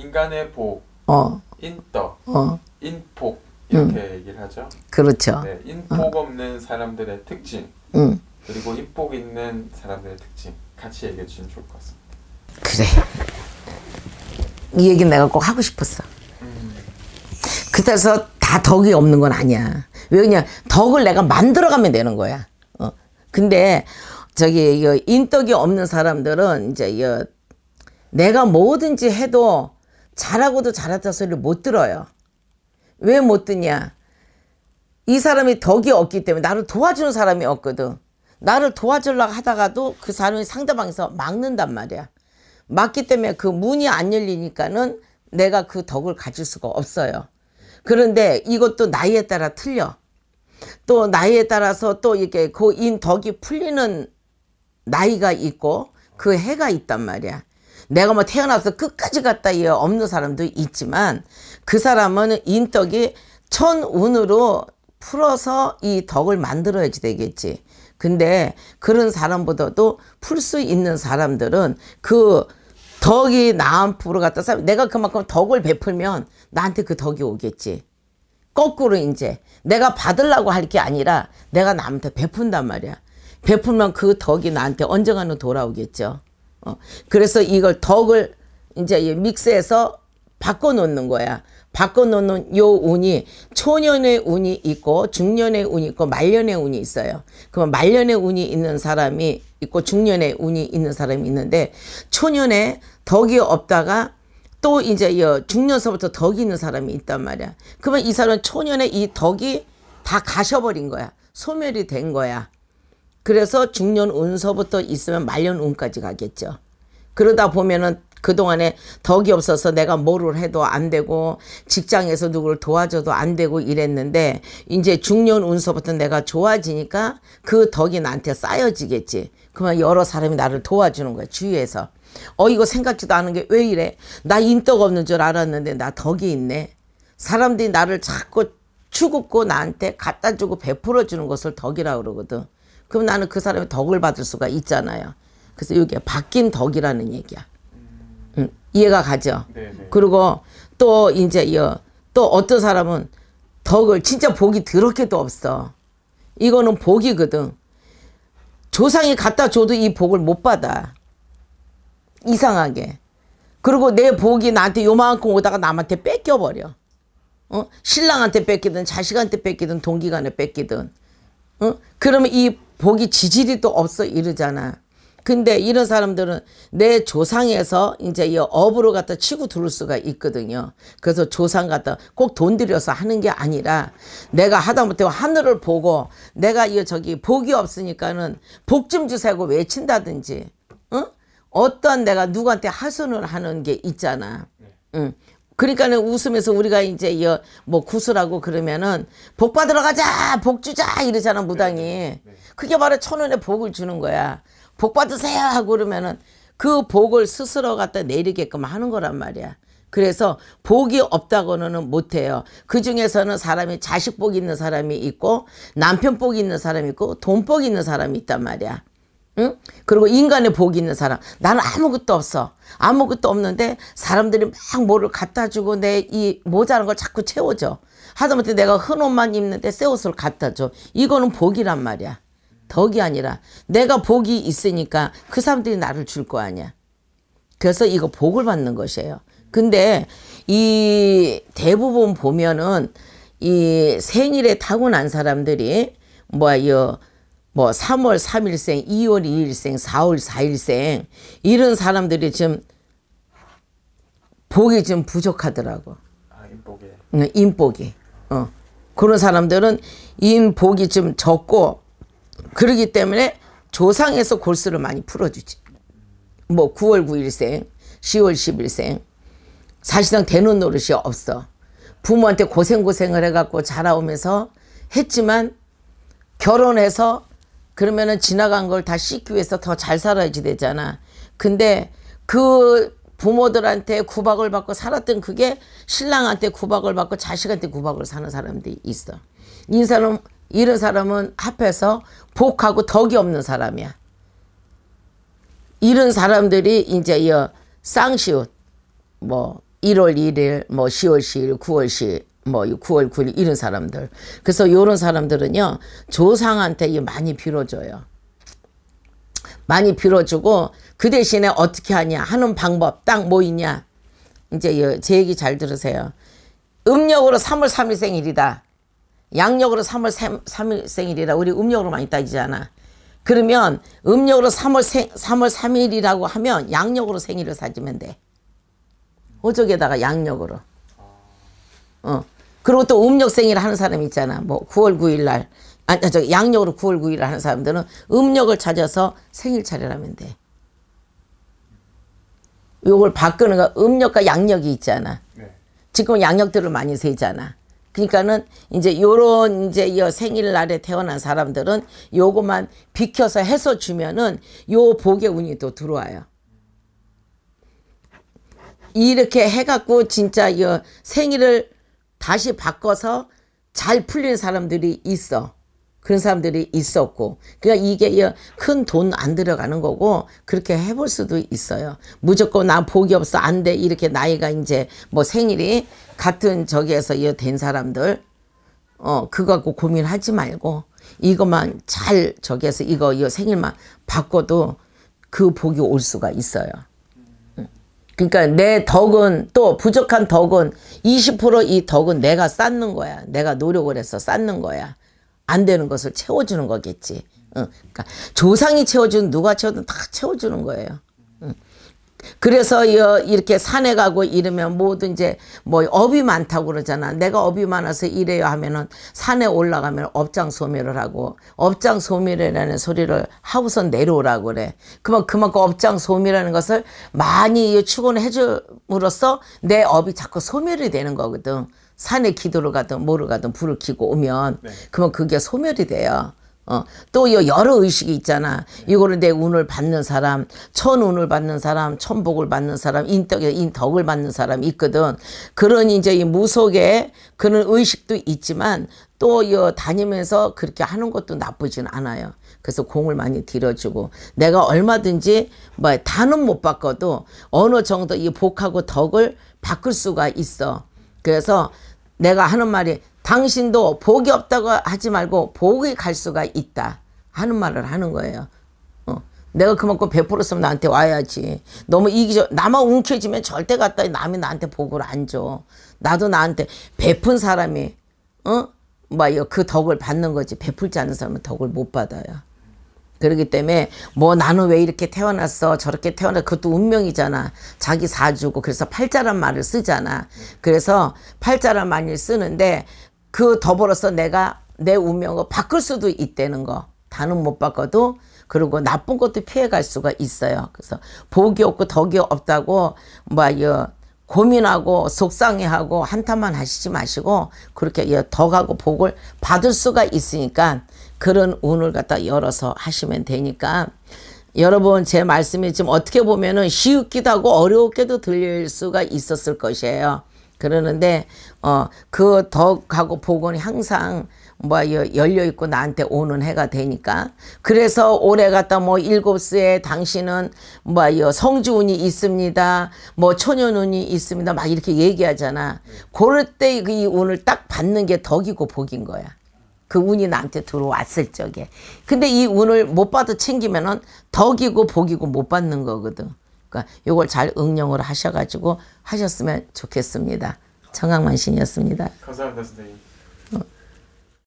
인간의 복, 어. 인덕, 어. 인폭 이렇게 음. 얘기를 하죠. 그렇죠. 네, 인복 어. 없는 사람들의 특징 음. 그리고 인복 있는 사람들의 특징 같이 얘기해 주시면 좋을 것 같습니다. 그래. 이 얘기 내가 꼭 하고 싶었어. 음. 그래서 다 덕이 없는 건 아니야. 왜냐 덕을 내가 만들어가면 되는 거야. 어. 근데 저기 인덕이 없는 사람들은 이제 내가 뭐든지 해도 잘하고도 잘하다 소리를 못 들어요. 왜 못 듣냐? 이 사람이 덕이 없기 때문에 나를 도와주는 사람이 없거든. 나를 도와주려고 하다가도 그 사람이 상대방에서 막는단 말이야. 막기 때문에 그 문이 안 열리니까는 내가 그 덕을 가질 수가 없어요. 그런데 이것도 나이에 따라 틀려. 또 나이에 따라서 또 이렇게 그 인 덕이 풀리는 나이가 있고 그 해가 있단 말이야. 내가 뭐 태어나서 끝까지 갔다 이어 없는 사람도 있지만 그 사람은 인덕이 천운으로 풀어서 이 덕을 만들어야지 되겠지. 근데 그런 사람보다도 풀 수 있는 사람들은 그 덕이 나한테로 갖다 사 내가 그만큼 덕을 베풀면 나한테 그 덕이 오겠지. 거꾸로 이제 내가 받으려고 할 게 아니라 내가 남한테 베푼단 말이야. 베풀면 그 덕이 나한테 언젠가는 돌아오겠죠. 어. 그래서 이걸 덕을 이제 믹스해서 바꿔놓는 거야. 바꿔놓는 요 운이 초년의 운이 있고 중년의 운이 있고 말년의 운이 있어요. 그럼 말년의 운이 있는 사람이 있고 중년의 운이 있는 사람이 있는데 초년에 덕이 없다가 또 이제 중년서부터 덕이 있는 사람이 있단 말이야. 그러면 이 사람은 초년에 이 덕이 다 가셔버린 거야. 소멸이 된 거야. 그래서 중년 운서부터 있으면 말년 운까지 가겠죠. 그러다 보면은 그동안에 덕이 없어서 내가 뭐를 해도 안 되고 직장에서 누구를 도와줘도 안 되고 이랬는데 이제 중년 운서부터 내가 좋아지니까 그 덕이 나한테 쌓여지겠지. 그러면 여러 사람이 나를 도와주는 거야 주위에서. 어 이거 생각지도 않은 게 왜 이래? 나 인덕 없는 줄 알았는데 나 덕이 있네. 사람들이 나를 자꾸 추급고 나한테 갖다 주고 베풀어 주는 것을 덕이라 그러거든. 그럼 나는 그 사람의 덕을 받을 수가 있잖아요. 그래서 여기 바뀐 덕이라는 얘기야. 음, 이해가 가죠. 네네. 네. 그리고 또 이제 이또 어떤 사람은 덕을 진짜 복이 더럽게도 없어. 이거는 복이거든. 조상이 갖다 줘도 이 복을 못 받아. 이상하게. 그리고 내 복이 나한테 요만큼 오다가 남한테 뺏겨버려. 어? 신랑한테 뺏기든 자식한테 뺏기든 동기간에 뺏기든 어? 그러면 이 복이 지질이 또 없어 이러잖아. 근데 이런 사람들은 내 조상에서 이제 이 업으로 갖다 치고 들을 수가 있거든요. 그래서 조상 갖다 꼭 돈 들여서 하는 게 아니라 내가 하다못해 하늘을 보고 내가 이 저기 복이 없으니까는 복 좀 주세고 외친다든지, 응? 어떤 내가 누구한테 하소을 하는 게 있잖아. 네. 응. 그러니까는 웃으면서 우리가 이제 뭐 구슬하고 그러면은 복 받으러 가자 복 주자 이러잖아 무당이 네, 네, 네, 그게 바로 천원에 복을 주는 거야 복 받으세요 하고 그러면은 그 복을 스스로 갖다 내리게끔 하는 거란 말이야 그래서 복이 없다고는 못해요. 그 중에서는 사람이 자식 복이 있는 사람이 있고 남편 복이 있는 사람이 있고 돈 복이 있는 사람이 있단 말이야. 응? 그리고 인간의 복이 있는 사람. 나는 아무것도 없어. 아무것도 없는데 사람들이 막 뭐를 갖다 주고 내 이 모자란 걸 자꾸 채워줘. 하다못해 내가 흔 옷만 입는데 새 옷을 갖다 줘. 이거는 복이란 말이야. 덕이 아니라 내가 복이 있으니까 그 사람들이 나를 줄 거 아니야. 그래서 이거 복을 받는 것이에요. 근데 이 대부분 보면은 이 생일에 타고난 사람들이 뭐야 뭐 3월 3일생, 2월 2일생, 4월 4일생 이런 사람들이 지금 복이 좀 부족하더라고. 아, 인복이. 응, 인복이. 어. 그런 사람들은 인복이 좀 적고 그러기 때문에 조상에서 골수를 많이 풀어주지. 뭐 9월 9일생, 10월 10일생 사실상 되는 노릇이 없어. 부모한테 고생고생을 해갖고 자라오면서 했지만 결혼해서 그러면은 지나간 걸 다 씻기 위해서 더 잘 살아야지 되잖아. 근데 그 부모들한테 구박을 받고 살았던 그게 신랑한테 구박을 받고 자식한테 구박을 사는 사람들이 있어. 이 사람, 이런 사람은 합해서 복하고 덕이 없는 사람이야. 이런 사람들이 이제 이 쌍시옷, 뭐 1월 1일, 뭐 10월 10일, 9월 10일, 뭐 9월 9일 이런 사람들. 그래서 이런 사람들은요. 조상한테 많이 빌어줘요. 많이 빌어주고 그 대신에 어떻게 하냐 하는 방법 딱 뭐 있냐. 이제 제 얘기 잘 들으세요. 음력으로 3월 3일 생일이다. 양력으로 3월 3, 일 생일이라 우리 음력으로 많이 따지잖아. 그러면 음력으로 3월, 생, 3월 3일이라고 하면 양력으로 생일을 사주면 돼. 호적에다가 양력으로. 어. 그리고 또 음력 생일 하는 사람 있잖아. 뭐 9월 9일 날. 아니, 아, 저 양력으로 9월 9일 하는 사람들은 음력을 찾아서 생일 차례라면 돼. 요걸 바꾸는 거 음력과 양력이 있잖아. 네. 지금 양력들을 많이 세잖아. 그러니까는 이제 요런 이제 이 생일날에 태어난 사람들은 요것만 비켜서 해서 주면은 요 복의 운이 또 들어와요. 이렇게 해갖고 진짜 이 생일을 다시 바꿔서 잘 풀린 사람들이 있어. 그런 사람들이 있었고 그러니까 이게 큰 돈 안 들어가는 거고 그렇게 해볼 수도 있어요 무조건 나 복이 없어 안 돼 이렇게 나이가 이제 뭐 생일이 같은 저기에서 된 사람들 어 그거 갖고 고민하지 말고 이것만 잘 저기에서 이거 이 생일만 바꿔도 그 복이 올 수가 있어요 그러니까 내 덕은 또 부족한 덕은 20%이 덕은 내가 쌓는 거야. 내가 노력을 해서 쌓는 거야. 안 되는 것을 채워주는 거겠지. 응. 그러니까 조상이 채워준 누가 채워든 다 채워주는 거예요. 응. 그래서 이렇게 산에 가고 이러면 모두 이제 뭐 업이 많다고 그러잖아. 내가 업이 많아서 이래요 하면은 산에 올라가면 업장 소멸을 하고 업장 소멸이라는 소리를 하고서 내려오라고 그래. 그만 그만큼 업장 소멸이라는 것을 많이 추구를 해줌으로써 내 업이 자꾸 소멸이 되는 거거든. 산에 기도를 가든 뭐를 가든 불을 켜고 오면 네. 그러면 그게 소멸이 돼요. 어, 또 여러 의식이 있잖아. 이거를 내 운을 받는 사람, 천운을 받는 사람, 천복을 받는 사람, 인덕, 인덕을 받는 사람 있거든. 그런 이제 이 무속에 그런 의식도 있지만 또여 다니면서 그렇게 하는 것도 나쁘진 않아요. 그래서 공을 많이 들여주고 내가 얼마든지 뭐단는못 바꿔도 어느 정도 이 복하고 덕을 바꿀 수가 있어. 그래서 내가 하는 말이 당신도 복이 없다고 하지 말고 복이 갈 수가 있다 하는 말을 하는 거예요. 어. 내가 그만큼 베풀었으면 나한테 와야지. 너무 이기적 나만 웅켜지면 절대 갔다 남이 나한테 복을 안 줘. 나도 나한테 베푼 사람이 어? 막그 덕을 받는 거지 베풀지 않은 사람은 덕을 못 받아요. 그러기 때문에 뭐 나는 왜 이렇게 태어났어 저렇게 태어나 그것도 운명이잖아 자기 사주고 그래서 팔자란 말을 쓰잖아 그래서 팔자란 말을 쓰는데 그 더불어서 내가 내 운명을 바꿀 수도 있다는 거. 다는 못 바꿔도 그리고 나쁜 것도 피해갈 수가 있어요. 그래서 복이 없고 덕이 없다고 뭐요 고민하고 속상해하고 한탄만 하시지 마시고 그렇게 덕하고 복을 받을 수가 있으니까 그런 운을 갖다 열어서 하시면 되니까 여러분 제 말씀이 지금 어떻게 보면은 쉬우기도 하고 어렵게도 들릴 수가 있었을 것이에요. 그러는데 어 그 덕하고 복원이 항상 뭐 열려 있고 나한테 오는 해가 되니까 그래서 올해 갔다 뭐 일곱 수에 당신은 뭐요 성주운이 있습니다 뭐 천연운이 있습니다 막 이렇게 얘기하잖아 그럴 때이 그 운을 딱 받는 게 덕이고 복인 거야 그 운이 나한테 들어왔을 적에 근데 이 운을 못 봐도 챙기면은 덕이고 복이고 못 받는 거거든 그러니까 요걸 잘 응용을 하셔가지고 하셨으면 좋겠습니다. 청학만신이었습니다. 감사합니다, 선생님.